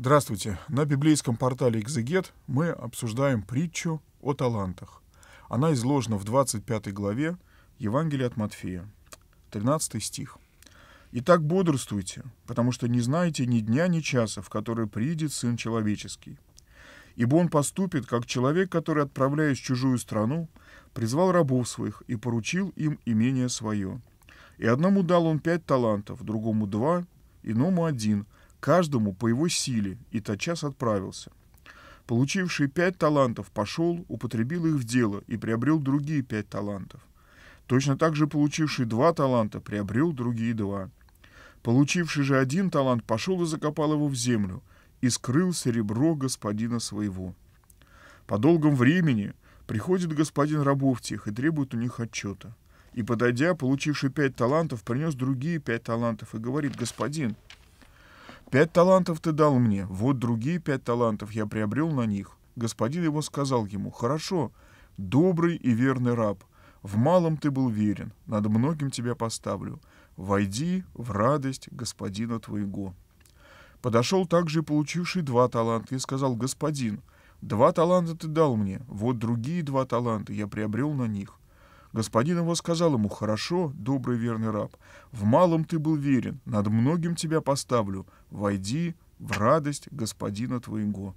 Здравствуйте! На библейском портале «Экзегет» мы обсуждаем притчу о талантах. Она изложена в 25 главе Евангелия от Матфея, 13 стих. «Итак бодрствуйте, потому что не знаете ни дня, ни часа, в который придет Сын Человеческий. Ибо Он поступит, как человек, который, отправляясь в чужую страну, призвал рабов своих и поручил им имение свое. И одному дал он пять талантов, другому два, иному один – каждому по его силе, и тотчас отправился. Получивший пять талантов пошел, употребил их в дело и приобрел другие пять талантов. Точно так же получивший два таланта приобрел другие два. Получивший же один талант пошел и закопал его в землю, и скрыл серебро господина своего. По долгом времени приходит господин рабов тех и требует у них отчета. И, подойдя, получивший пять талантов, принес другие пять талантов и говорит, «Господин, — Пять талантов ты дал мне, вот другие пять талантов я приобрел на них. Господин его сказал ему, хорошо, добрый и верный раб, в малом ты был верен, над многим тебя поставлю. Войди в радость господина твоего. Подошел также получивший два таланта и сказал, господин, два таланта ты дал мне, вот другие два таланта я приобрел на них. Господин его сказал ему, «Хорошо, добрый верный раб, в малом ты был верен, над многим тебя поставлю, войди в радость господина твоего».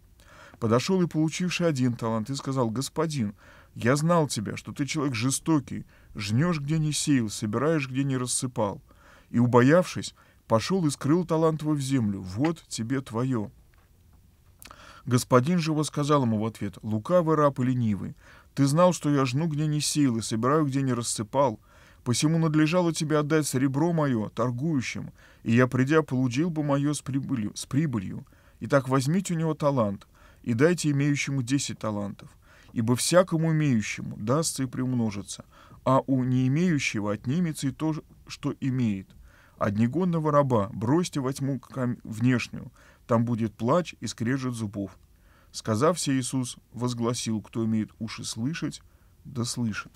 Подошел и получивший один талант и сказал, «Господин, я знал тебя, что ты человек жестокий, жнешь, где не сеял, собираешь, где не рассыпал». И, убоявшись, пошел и скрыл талант твой в землю, вот тебе твое. Господин же сказал ему в ответ, «Лукавый раб и ленивый, ты знал, что я жну, где не сеял, и собираю, где не рассыпал, посему надлежало тебе отдать серебро мое торгующим, и я, придя, получил бы мое с прибылью. С прибылью. Итак, возьмите у него талант, и дайте имеющему десять талантов, ибо всякому имеющему дастся и приумножится, а у не имеющего отнимется и то, что имеет. А днегодного раба бросьте во тьму внешнюю, там будет плач и скрежет зубов. Сказав все Иисус, возгласил, кто имеет уши слышать, да слышит.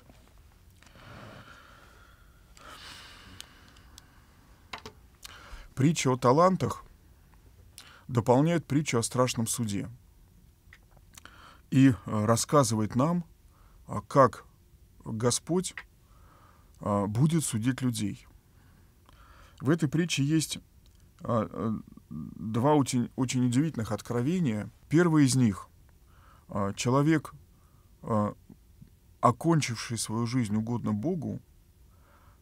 Притча о талантах дополняет притчу о страшном суде и э, рассказывает нам, а, как Господь а, будет судить людей. В этой притче есть а, э, два очень, очень удивительных откровения. Первое из них. А, человек, а, окончивший свою жизнь угодно Богу,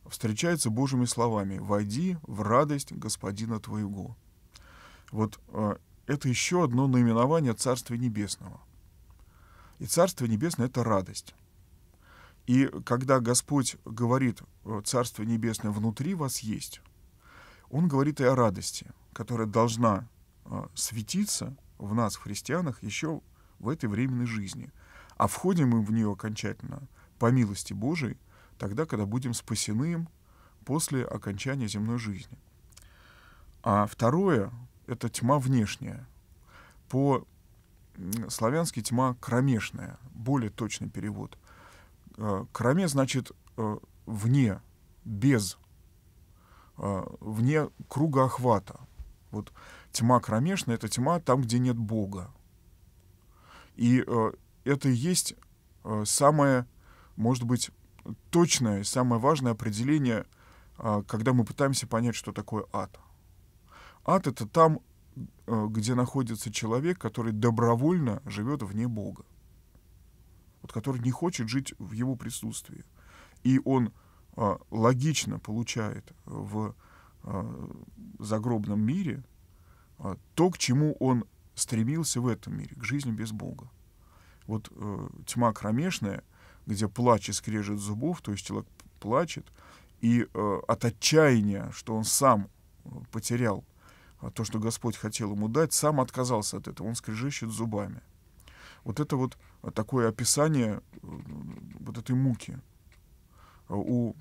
встречается Божьими словами «Войди в радость Господина твоего». Вот а, это еще одно наименование Царствия Небесного. И Царствие Небесное — это радость. И когда Господь говорит «Царствие Небесное внутри вас есть», Он говорит и о радости — которая должна а, светиться в нас, христианах, еще в этой временной жизни. А входим мы в нее окончательно, по милости Божией, тогда, когда будем спасены им после окончания земной жизни. А второе — это тьма внешняя. По-славянски тьма кромешная, более точный перевод. А, кроме значит э, вне, без, а, вне круга охвата, вот тьма кромешная — это тьма там, где нет Бога. И э, это и есть э, самое, может быть, точное, самое важное определение, э, когда мы пытаемся понять, что такое ад. Ад — это там, э, где находится человек, который добровольно живет вне Бога. Вот который не хочет жить в его присутствии. И он э, логично получает в э, загробном мире а, то, к чему он стремился в этом мире, к жизни без Бога. Вот э, тьма кромешная, где плач и скрежет зубов, то есть человек плачет, и э, от отчаяния, что он сам э, потерял а, то, что Господь хотел ему дать, сам отказался от этого, он скрежещет зубами. Вот это вот такое описание э, вот этой муки. А у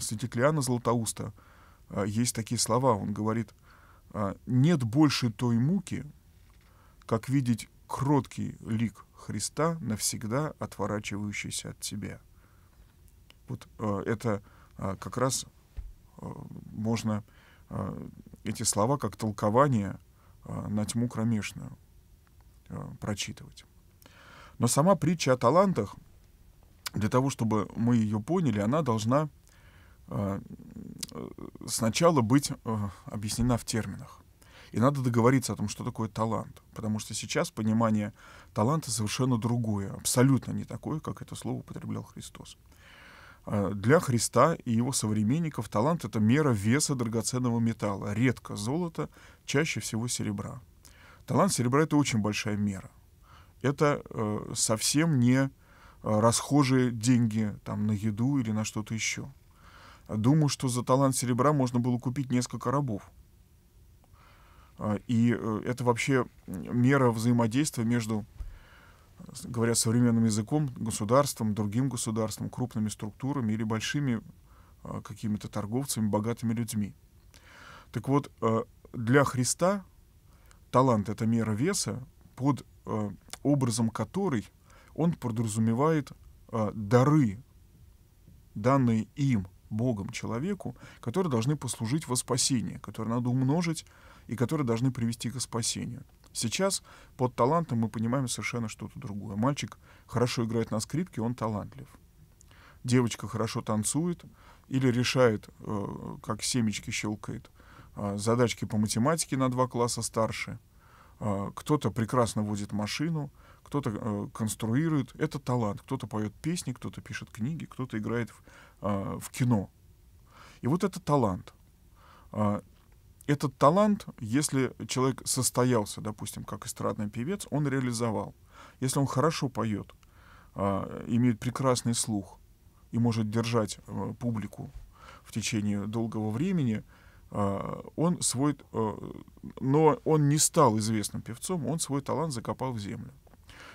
Светиклиана Златоуста есть такие слова, он говорит – а, нет больше той муки, как видеть кроткий лик Христа, навсегда отворачивающийся от тебя. Вот а, это а, как раз можно эти слова как толкование на тьму кромешную прочитывать. Но сама притча о талантах, для того, чтобы мы ее поняли, она должна Э, сначала быть э, объяснена в терминах. И надо договориться о том, что такое талант. Потому что сейчас понимание таланта совершенно другое, абсолютно не такое, как это слово употреблял Христос. Э, для Христа и его современников талант — это мера веса драгоценного металла. Редко золота, чаще всего серебра. Талант серебра — это очень большая мера. Это совсем не расхожие деньги там, на еду или на что-то еще. Думаю, что за талант серебра можно было купить несколько рабов. А, и э, это вообще мера взаимодействия между, говоря современным языком, государством, другим государством, крупными структурами или большими а, какими-то торговцами, богатыми людьми. Так вот, э, для Христа талант — это мера веса, под э, образом которой он подразумевает дары, данные им, Богом человеку, которые должны послужить во спасение, которые надо умножить и которые должны привести к спасению. Сейчас под талантом мы понимаем совершенно что-то другое. Мальчик хорошо играет на скрипке, он талантлив. Девочка хорошо танцует или решает, э, как семечки щелкает, э, задачки по математике на два класса старше. Э, кто-то прекрасно водит машину, кто-то конструирует. Это талант. Кто-то поет песни, кто-то пишет книги, кто-то играет в а, в кино. И вот это талант. А, этот талант, если человек состоялся, допустим, как эстрадный певец, он реализовал. Если он хорошо поет, а, имеет прекрасный слух и может держать публику в течение долгого времени, он свой, но он не стал известным певцом, он свой талант закопал в землю.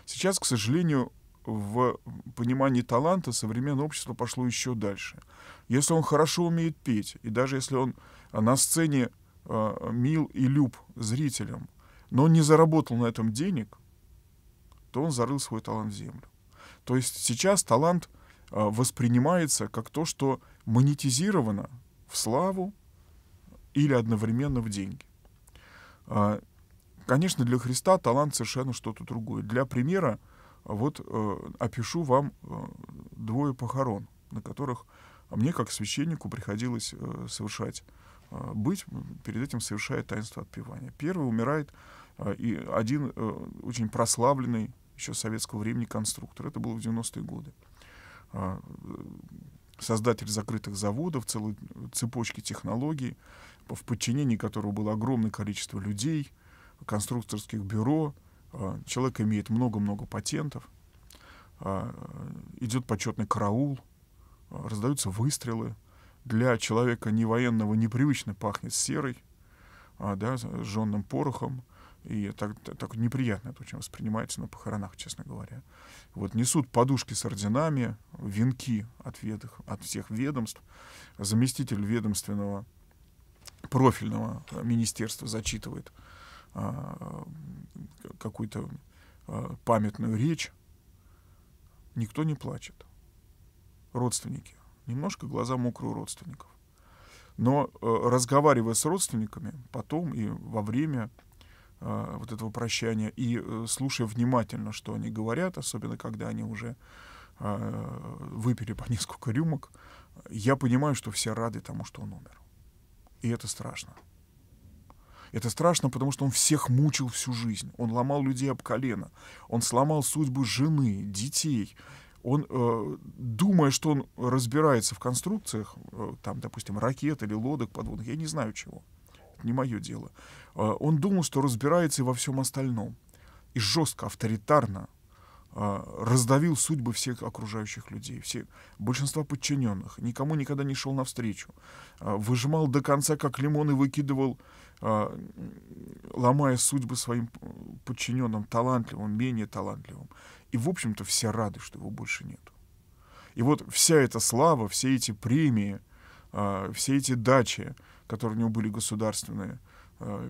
Сейчас, к сожалению, в понимании таланта современное общество пошло еще дальше. Если он хорошо умеет петь, и даже если он э, на сцене э, мил и люб зрителям, но он не заработал на этом денег, то он зарыл свой талант в землю. То есть сейчас талант э, воспринимается как то, что монетизировано в славу или одновременно в деньги. Э, конечно, для Христа талант совершенно что-то другое. Для примера, вот э, опишу вам э, двое похорон, на которых а мне как священнику приходилось э, совершать э, быть, перед этим совершая таинство отпевания. Первый умирает э, и один э, очень прославленный еще советского времени конструктор. Это было в 90-е годы. Э, создатель закрытых заводов, целой цепочки технологий, в подчинении которого было огромное количество людей, конструкторских бюро, а, человек имеет много-много патентов, а, идет почетный караул, а, раздаются выстрелы. Для человека не военного непривычно пахнет серой, да, с жженным порохом. И так, так неприятно это очень воспринимается на похоронах, честно говоря. Вот несут подушки с орденами, венки от, ведых, от всех ведомств. Заместитель ведомственного профильного министерства зачитывает э, а, какую-то а, памятную речь, никто не плачет. Родственники. Немножко глаза мокрые у родственников. Но э, разговаривая с родственниками потом и во время а, вот этого прощания, и э, слушая внимательно, что они говорят, особенно когда они уже выпили по несколько рюмок, я понимаю, что все рады тому, что он умер. И это страшно. Это страшно, потому что он всех мучил всю жизнь. Он ломал людей об колено. Он сломал судьбы жены, детей. Он, э, думая, что он разбирается в конструкциях, э, там, допустим, ракет или лодок подводных, я не знаю чего. Это не мое дело. Э, он думал, что разбирается и во всем остальном. И жестко, авторитарно а, раздавил судьбы всех окружающих людей, все большинства подчиненных, никому никогда не шел навстречу, а, выжимал до конца, как лимон, и выкидывал, а, ломая судьбы своим подчиненным, талантливым, менее талантливым. И, в общем-то, все рады, что его больше нет. И вот вся эта слава, все эти премии, все эти дачи, которые у него были государственные,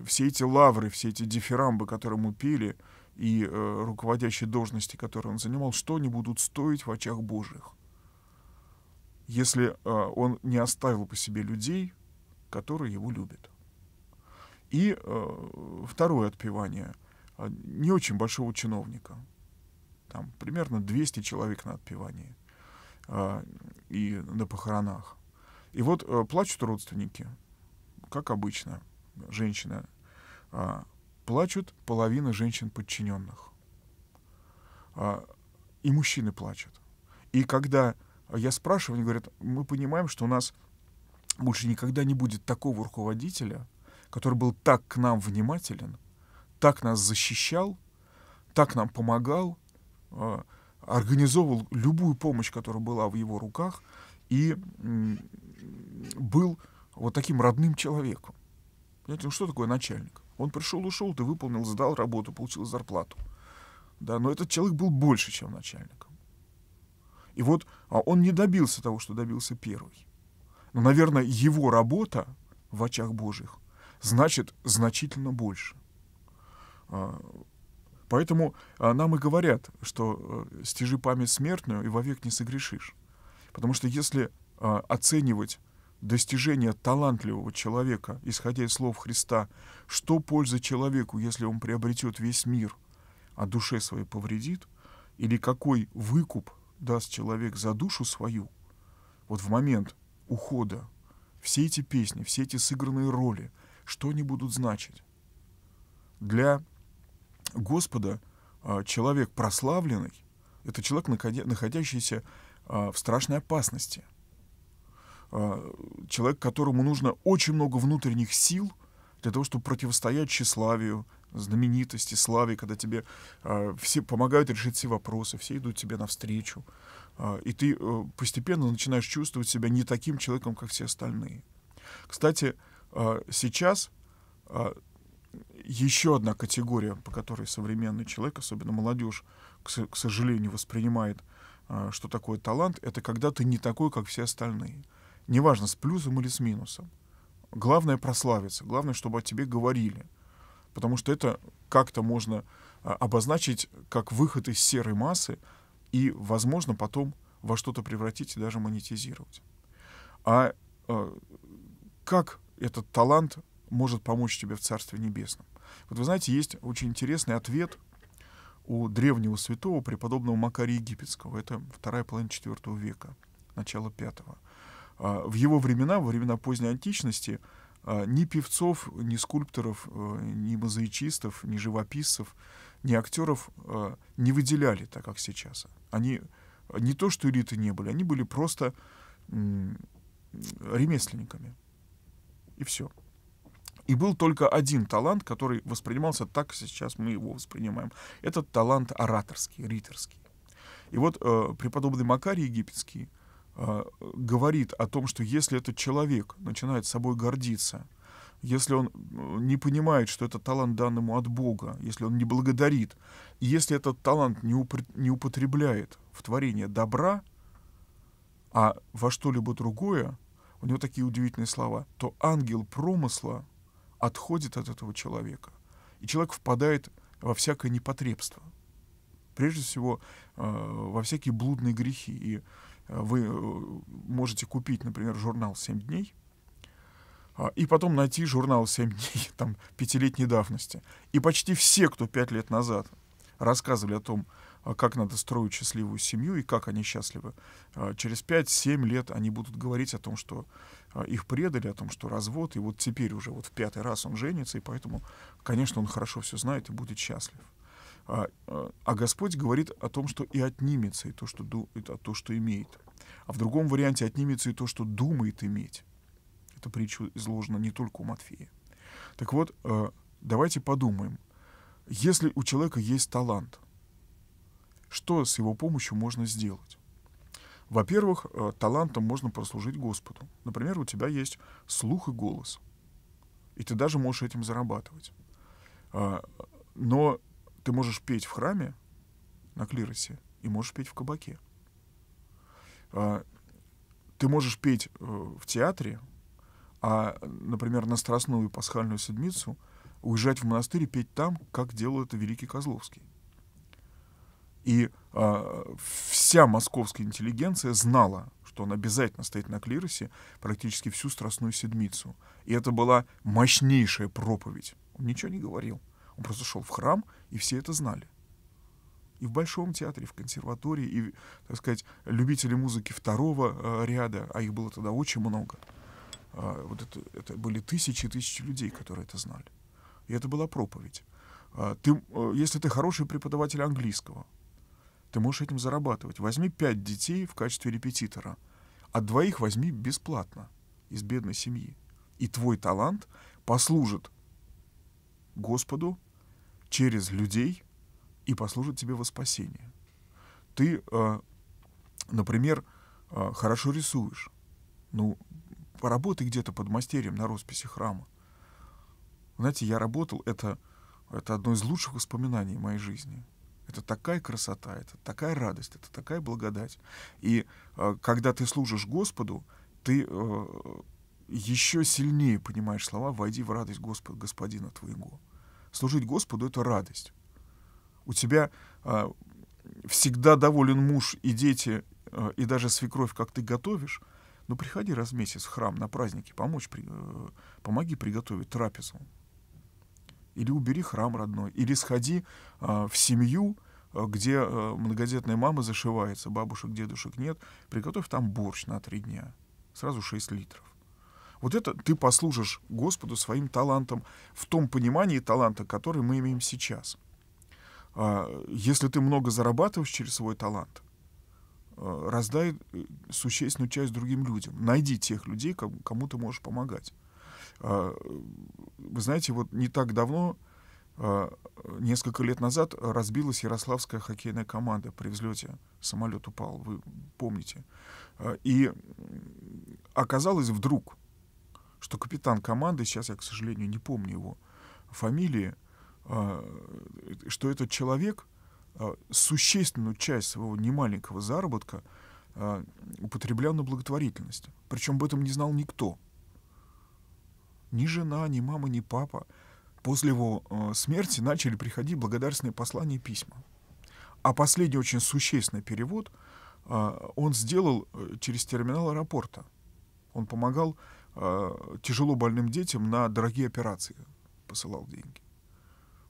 все эти лавры, все эти дифирамбы, которые ему пели — и э, руководящие должности, которые он занимал, что они будут стоить в очах Божьих, если э, он не оставил по себе людей, которые его любят. И э, второе отпевание э, не очень большого чиновника. Там примерно 200 человек на отпевании э, и на похоронах. И вот э, плачут родственники, как обычно, женщина э, плачут половина женщин-подчиненных. А, и мужчины плачут. И когда а, я спрашиваю, они говорят, мы понимаем, что у нас больше никогда не будет такого руководителя, который был так к нам внимателен, так нас защищал, так нам помогал, а, организовывал любую помощь, которая была в его руках, и был вот таким родным человеком. Понимаете, ну что такое начальник? Он пришел, ушел, ты выполнил, сдал работу, получил зарплату. Да, но этот человек был больше, чем начальником. И вот а он не добился того, что добился первый. Но, наверное, его работа в очах Божьих значит значительно больше. А, поэтому а, нам и говорят, что э, стяжи память смертную и вовек не согрешишь. Потому что если а, оценивать достижение талантливого человека, исходя из слов Христа, что польза человеку, если он приобретет весь мир, а душе своей повредит, или какой выкуп даст человек за душу свою, вот в момент ухода все эти песни, все эти сыгранные роли, что они будут значить? Для Господа а, человек прославленный – это человек, находящийся а, в страшной опасности – Э, человек, которому нужно очень много внутренних сил для того, чтобы противостоять тщеславию, знаменитости, славе, когда тебе э, все помогают решить все вопросы, все идут тебе навстречу. Э, и ты постепенно начинаешь чувствовать себя не таким человеком, как все остальные. Кстати, сейчас еще одна категория, по которой современный человек, особенно молодежь, к, сожалению, воспринимает, что такое талант, это когда ты не такой, как все остальные неважно, с плюсом или с минусом. Главное прославиться, главное, чтобы о тебе говорили. Потому что это как-то можно а, обозначить как выход из серой массы и, возможно, потом во что-то превратить и даже монетизировать. А э, как этот талант может помочь тебе в Царстве Небесном? Вот вы знаете, есть очень интересный ответ у древнего святого, преподобного Макария Египетского. Это вторая половина IV века, начало V. А, в его времена, во времена поздней античности, а, ни певцов, ни скульпторов, а, ни мозаичистов, ни живописцев, ни актеров не выделяли, так как сейчас. Они не то что элиты не были, они были просто ремесленниками. И все. И был только один талант, который воспринимался так, сейчас мы его воспринимаем. Этот талант ораторский, риторский. И вот э, преподобный Макарий Египетский а, говорит о том, что если этот человек начинает собой гордиться, если он не понимает, что это талант дан ему от Бога, если он не благодарит, если этот талант не, упр- не употребляет в творение добра, а во что-либо другое, у него такие удивительные слова, то ангел промысла отходит от этого человека. И человек впадает во всякое непотребство. Прежде всего, э, во всякие блудные грехи. И вы э, можете купить, например, журнал «Семь дней», а, и потом найти журнал «Семь дней» там, пятилетней давности. И почти все, кто пять лет назад рассказывали о том, а, как надо строить счастливую семью и как они счастливы, а, через 5-7 лет они будут говорить о том, что их предали, о том, что развод, и вот теперь уже вот в пятый раз он женится, и поэтому, конечно, он хорошо все знает и будет счастлив. А, а Господь говорит о том, что и отнимется, и то, что, ду, и то, что имеет. А в другом варианте отнимется и то, что думает иметь. Эта притча изложена не только у Матфея. Так вот, э, давайте подумаем. Если у человека есть талант, что с его помощью можно сделать? Во-первых, э, талантом можно прослужить Господу. Например, у тебя есть слух и голос. И ты даже можешь этим зарабатывать. А, но ты можешь петь в храме на клиросе и можешь петь в кабаке. А, ты можешь петь э, в театре, а, например, на Страстную Пасхальную Седмицу уезжать в монастырь и петь там, как делал это Великий Козловский. И э, вся московская интеллигенция знала, что он обязательно стоит на клиросе практически всю Страстную Седмицу. И это была мощнейшая проповедь. Он ничего не говорил. Он просто шел в храм — и все это знали. И в Большом театре, и в консерватории, и, так сказать, любители музыки второго э, ряда, а их было тогда очень много, э, вот это, это были тысячи и тысячи людей, которые это знали. И это была проповедь. Э, ты, э, если ты хороший преподаватель английского, ты можешь этим зарабатывать. Возьми пять детей в качестве репетитора, а двоих возьми бесплатно из бедной семьи. И твой талант послужит Господу через людей и послужит тебе во спасение. Ты, э, например, э, хорошо рисуешь. Ну, поработай где-то под мастерием на росписи храма. Знаете, я работал, это, это одно из лучших воспоминаний моей жизни. Это такая красота, это такая радость, это такая благодать. И э, когда ты служишь Господу, ты э, еще сильнее понимаешь слова «Войди в радость Господа, Господина твоего». Служить Господу — это радость. У тебя а, всегда доволен муж и дети, а, и даже свекровь, как ты готовишь. Ну приходи раз в месяц в храм на праздники, помочь, при, э, помоги приготовить трапезу. Или убери храм родной, или сходи э, в семью, а, где а, многодетная мама зашивается, бабушек, дедушек нет, приготовь там борщ на три дня, сразу 6 литров. Вот это ты послужишь Господу своим талантом в том понимании таланта, который мы имеем сейчас. А, если ты много зарабатываешь через свой талант, а, раздай э, существенную часть другим людям. Найди тех людей, кому ты можешь помогать. А, вы знаете, вот не так давно, несколько лет назад, разбилась ярославская хоккейная команда при взлете. Самолет упал, вы помните. И оказалось вдруг, что капитан команды, сейчас я, к сожалению, не помню его фамилии, а, что этот человек а, существенную часть своего немаленького заработка а, употреблял на благотворительность. Причем об этом не знал никто. Ни жена, ни мама, ни папа. После его смерти начали приходить благодарственные послания и письма. А последний очень существенный перевод он сделал э, через терминал аэропорта. Он помогал Э, тяжело больным детям на дорогие операции посылал деньги.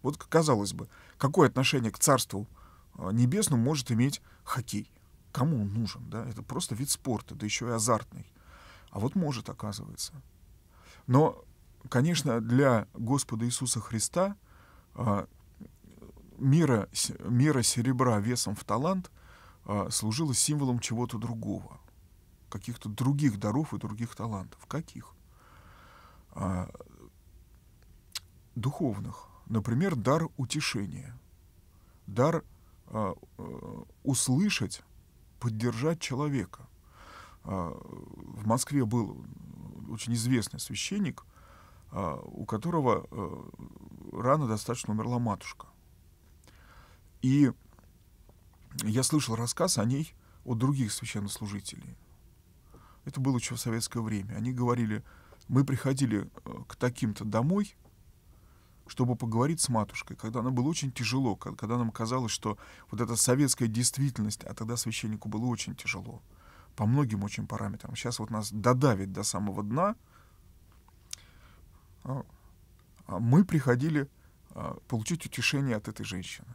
Вот, казалось бы, какое отношение к царству э, небесному может иметь хоккей? Кому он нужен? Да? Это просто вид спорта, да еще и азартный. А вот может, оказывается. Но, конечно, для Господа Иисуса Христа э, мера, мера серебра весом в талант служила символом чего-то другого — каких-то других даров и других талантов. Каких? А, духовных. Например, дар утешения, дар а, э, услышать, поддержать человека. А, в Москве был очень известный священник, а, у которого а, э, рано достаточно умерла матушка. И я слышал рассказ о ней от других священнослужителей. Это было еще в советское время. Они говорили, мы приходили э, к таким-то домой, чтобы поговорить с матушкой, когда нам было очень тяжело, когда нам казалось, что вот эта советская действительность, а тогда священнику было очень тяжело, по многим очень параметрам. Сейчас вот нас додавит до самого дна. А, а мы приходили а, получить утешение от этой женщины.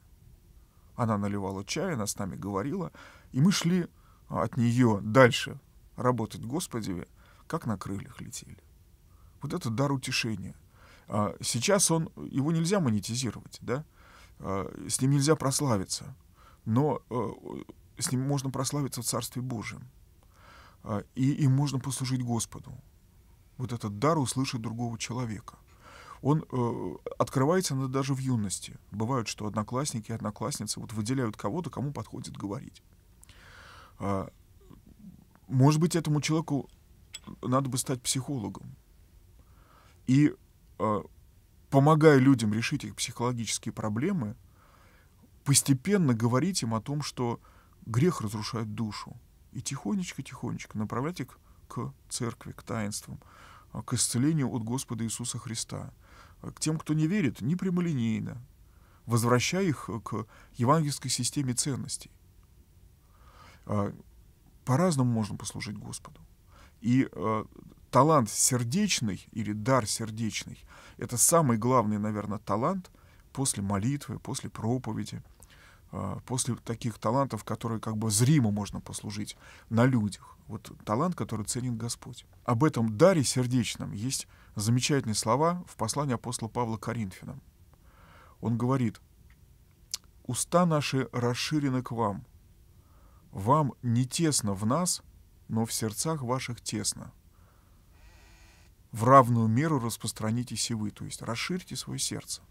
Она наливала чай, она с нами говорила, и мы шли от нее дальше, работать, Господи, как на крыльях летели. Вот это дар утешения. А сейчас он, его нельзя монетизировать, да? А, с ним нельзя прославиться, но э, с ним можно прославиться в Царстве Божьем. А, и им можно послужить Господу. Вот этот дар услышать другого человека. Он э, открывается даже в юности. Бывают, что одноклассники и одноклассницы вот выделяют кого-то, кому подходит говорить может быть, этому человеку надо бы стать психологом. И э, помогая людям решить их психологические проблемы, постепенно говорить им о том, что грех разрушает душу. И тихонечко-тихонечко направлять их к церкви, к таинствам, э, к исцелению от Господа Иисуса Христа. Э, к тем, кто не верит, не прямолинейно, возвращая их к евангельской системе ценностей. Э, по-разному можно послужить Господу. И э, талант сердечный или дар сердечный — это самый главный, наверное, талант после молитвы, после проповеди, э, после таких талантов, которые как бы зримо можно послужить на людях. Вот талант, который ценит Господь. Об этом даре сердечном есть замечательные слова в послании апостола Павла Коринфянам. Он говорит, «Уста наши расширены к вам, вам не тесно в нас, но в сердцах ваших тесно. В равную меру распространитесь и вы, то есть расширьте свое сердце.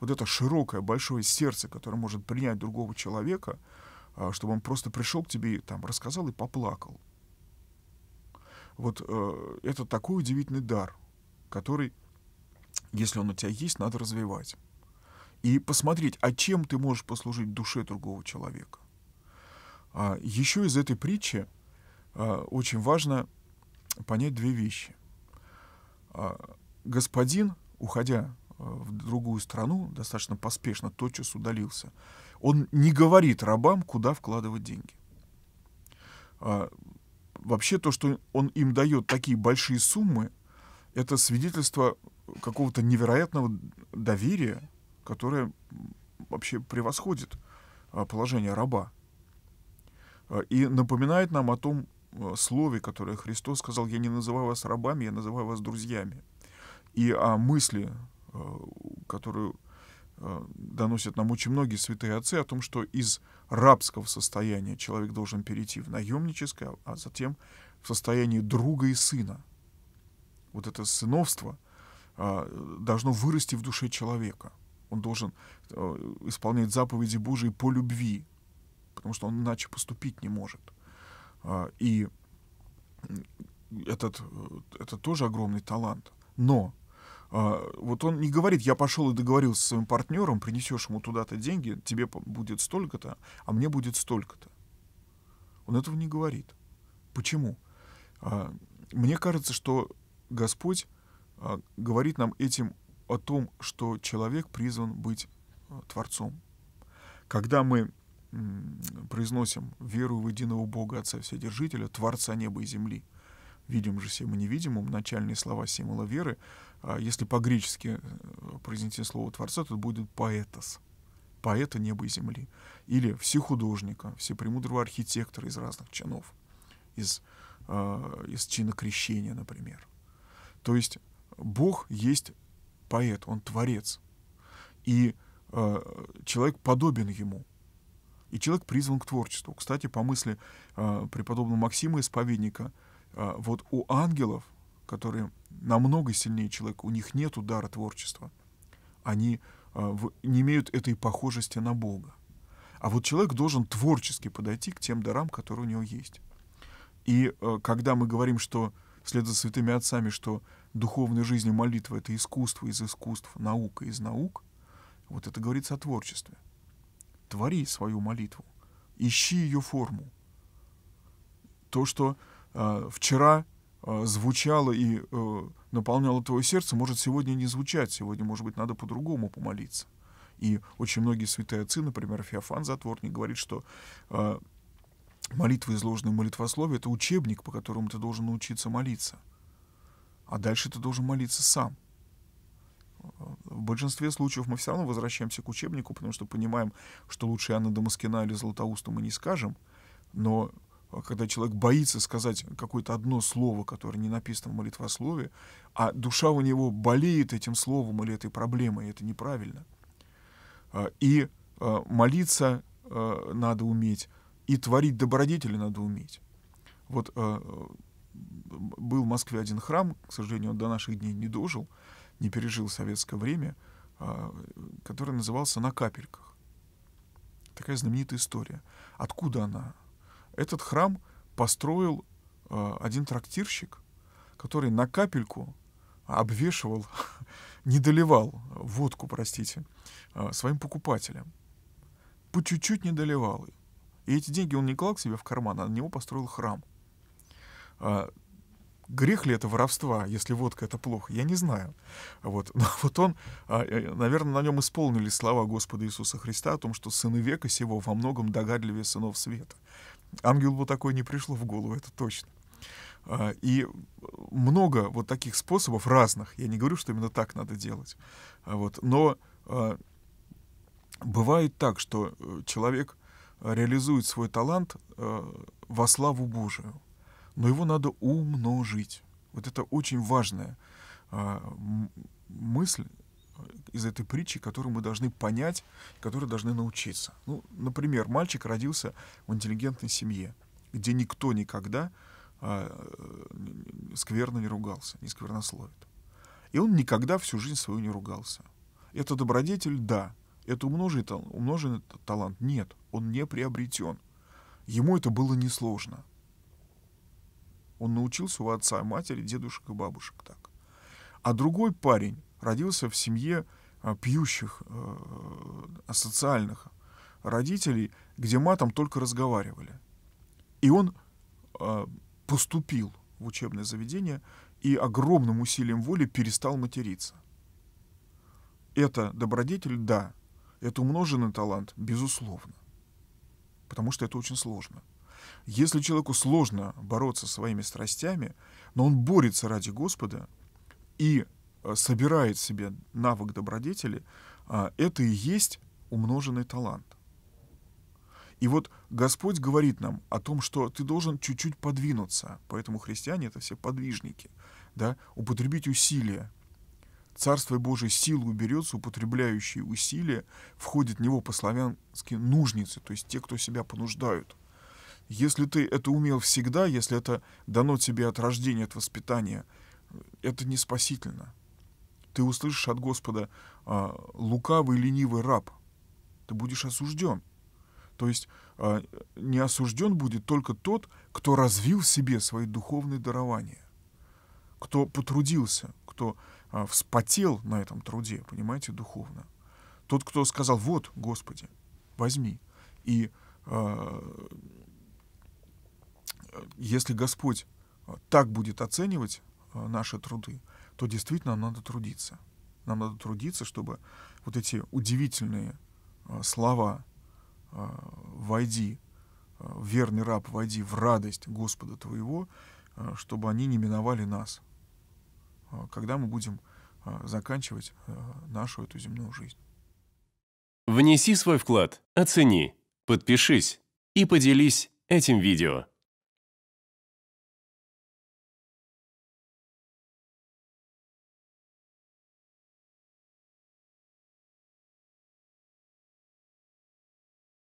Вот это широкое, большое сердце, которое может принять другого человека, а, чтобы он просто пришел к тебе и там рассказал и поплакал. Вот э, это такой удивительный дар, который, если он у тебя есть, надо развивать. И посмотреть, а чем ты можешь послужить душе другого человека. А еще из этой притчи а, очень важно понять две вещи. А, господин, уходя а, в другую страну, достаточно поспешно, тотчас удалился. Он не говорит рабам, куда вкладывать деньги. А, вообще то, что он им дает такие большие суммы, это свидетельство какого-то невероятного доверия, которое вообще превосходит а, положение раба. Э, и напоминает нам о том э, слове, которое Христос сказал, «Я не называю вас рабами, я называю вас друзьями». И о мысли, э, которую доносят нам очень многие святые отцы, о том, что из рабского состояния человек должен перейти в наемническое, а затем в состояние друга и сына. Вот это сыновство должно вырасти в душе человека. Он должен исполнять заповеди Божии по любви, потому что он иначе поступить не может. А, и этот, э, это тоже огромный талант. Но а, вот он не говорит, я пошел и договорился с своим партнером, принесешь ему туда-то деньги, тебе будет столько-то, а мне будет столько-то. Он этого не говорит. Почему? А, мне кажется, что Господь говорит нам этим о том, что человек призван быть э, Творцом. Когда мы произносим веру в единого Бога, Отца Вседержителя, Творца неба и земли. Видим же всем и невидимым, начальные слова символа веры. А если по-гречески э, произнести слово Творца, то будет поэтос, поэта неба и земли. Или все художника, все премудрого архитектора из разных чинов, из, а, из чина крещения, например. То есть Бог есть поэт, он творец. И а, человек подобен ему — и человек призван к творчеству. Кстати, по мысли э, преподобного Максима Исповедника, э, вот у ангелов, которые намного сильнее человека, у них нет удара творчества. Они э, в, не имеют этой похожести на Бога. А вот человек должен творчески подойти к тем дарам, которые у него есть. И э, когда мы говорим, что вслед за святыми отцами, что духовная жизнь и молитва — это искусство из искусств, наука из наук, вот это говорится о творчестве — твори свою молитву, ищи ее форму. То, что э, вчера э, звучало и э, наполняло твое сердце, может сегодня не звучать, сегодня, может быть, надо по-другому помолиться. И очень многие святые отцы, например, Феофан Затворник, говорит, что э, молитва, изложенная в молитвословии, это учебник, по которому ты должен научиться молиться. А дальше ты должен молиться сам в большинстве случаев мы все равно возвращаемся к учебнику, потому что понимаем, что лучше Анна Дамаскина или Златоуста мы не скажем, но а, когда человек боится сказать какое-то одно слово, которое не написано в молитвослове, а душа у него болеет этим словом или этой проблемой, это неправильно. А, и а, молиться надо уметь, и творить добродетели надо уметь. Вот был в Москве один храм, к сожалению, он до наших дней не дожил — не пережил советское время, а, который назывался «На капельках». Такая знаменитая история. Откуда она? Этот храм построил а, один трактирщик, который на капельку обвешивал, не доливал водку, простите, а, своим покупателям. По чуть-чуть не доливал. И эти деньги он не клал к себе в карман, а на него построил храм. Грех ли это воровство, если водка это плохо, я не знаю. Вот, но вот он, а, э, наверное, на нем исполнили слова Господа Иисуса Христа о том, что сыны века сего во многом догадливее сынов света. Ангелу бы такое не пришло в голову, это точно. А, и много вот таких способов разных. Я не говорю, что именно так надо делать. А вот. Но бывает так, что э, человек реализует свой талант э, во славу Божию но его надо умножить. Вот это очень важная а, мысль э, из этой притчи, которую мы должны понять, которую должны научиться. Ну, например, мальчик родился в интеллигентной семье, где никто никогда а, э, скверно не ругался, не сквернословит. И он никогда всю жизнь свою не ругался. Это добродетель, да. Это умноженный, умноженный талант, нет. Он не приобретен. Ему это было несложно. Он научился у отца, матери, дедушек и бабушек так. А другой парень родился в семье а, пьющих, э, асоциальных родителей, где матом только разговаривали. И он а, поступил в учебное заведение и огромным усилием воли перестал материться. Это добродетель, да. Это умноженный талант, безусловно. Потому что это очень сложно. Если человеку сложно бороться со своими страстями, но он борется ради Господа и э, собирает себе навык добродетели, а, это и есть умноженный талант. И вот Господь говорит нам о том, что ты должен чуть-чуть подвинуться. Поэтому христиане — это все подвижники. Да? Употребить усилия. Царство Божие силу уберется, употребляющие усилия, входит в него по-славянски нужницы, то есть те, кто себя понуждают — если ты это умел всегда, если это дано тебе от рождения, от воспитания, это не спасительно. Ты услышишь от Господа а, «лукавый, ленивый раб». Ты будешь осужден. То есть а, не осужден будет только тот, кто развил в себе свои духовные дарования, кто потрудился, кто а, вспотел на этом труде, понимаете, духовно. Тот, кто сказал, вот, Господи, возьми. И э, если Господь э, так будет оценивать э, наши труды, то действительно нам надо трудиться. Нам надо трудиться, чтобы вот эти удивительные э, слова «Войди, верный раб, войди в радость Господа твоего», чтобы они не миновали нас, когда мы будем заканчивать нашу эту земную жизнь. Внеси свой вклад, оцени, подпишись и поделись этим видео.